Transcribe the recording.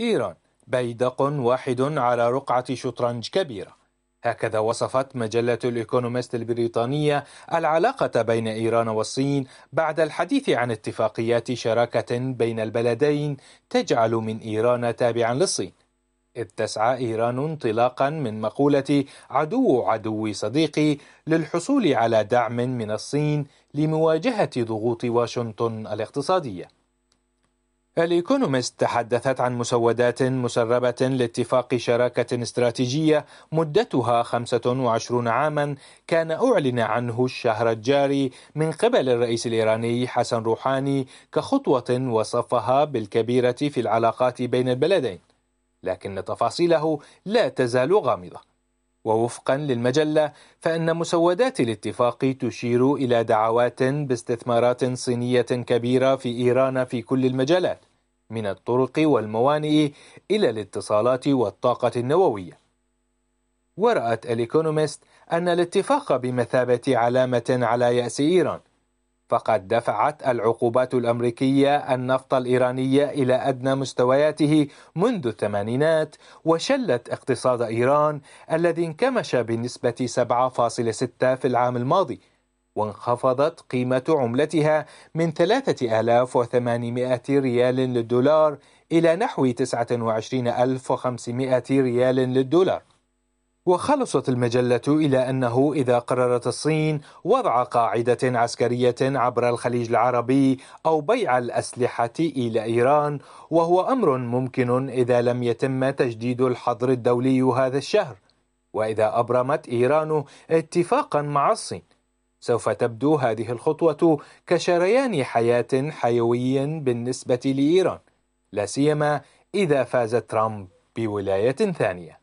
إيران بيدق واحد على رقعة شطرنج كبيرة هكذا وصفت مجلة الإيكونوميست البريطانية العلاقة بين إيران والصين بعد الحديث عن اتفاقيات شراكة بين البلدين تجعل من إيران تابعا للصين إذ تسعى إيران انطلاقا من مقولة عدو عدو صديقي للحصول على دعم من الصين لمواجهة ضغوط واشنطن الاقتصادية الإيكونومست تحدثت عن مسودات مسربة لاتفاق شراكة استراتيجية مدتها 25 عاما كان أعلن عنه الشهر الجاري من قبل الرئيس الإيراني حسن روحاني كخطوة وصفها بالكبيرة في العلاقات بين البلدين لكن تفاصيله لا تزال غامضة ووفقا للمجلة فإن مسودات الاتفاق تشير إلى دعوات باستثمارات صينية كبيرة في إيران في كل المجالات من الطرق والموانئ إلى الاتصالات والطاقة النووية ورأت الإيكونومست أن الاتفاق بمثابة علامة على يأس إيران فقد دفعت العقوبات الامريكيه النفط الايراني الى ادنى مستوياته منذ الثمانينات وشلت اقتصاد ايران الذي انكمش بنسبه 7.6 في العام الماضي وانخفضت قيمة عملتها من 3800 ريال للدولار إلى نحو 29500 ريال للدولار وخلصت المجلة إلى أنه إذا قررت الصين وضع قاعدة عسكرية عبر الخليج العربي أو بيع الأسلحة إلى إيران وهو أمر ممكن إذا لم يتم تجديد الحظر الدولي هذا الشهر وإذا أبرمت إيران اتفاقا مع الصين سوف تبدو هذه الخطوة كشريان حياة حيوي بالنسبة لإيران لا سيما إذا فاز ترامب بولاية ثانية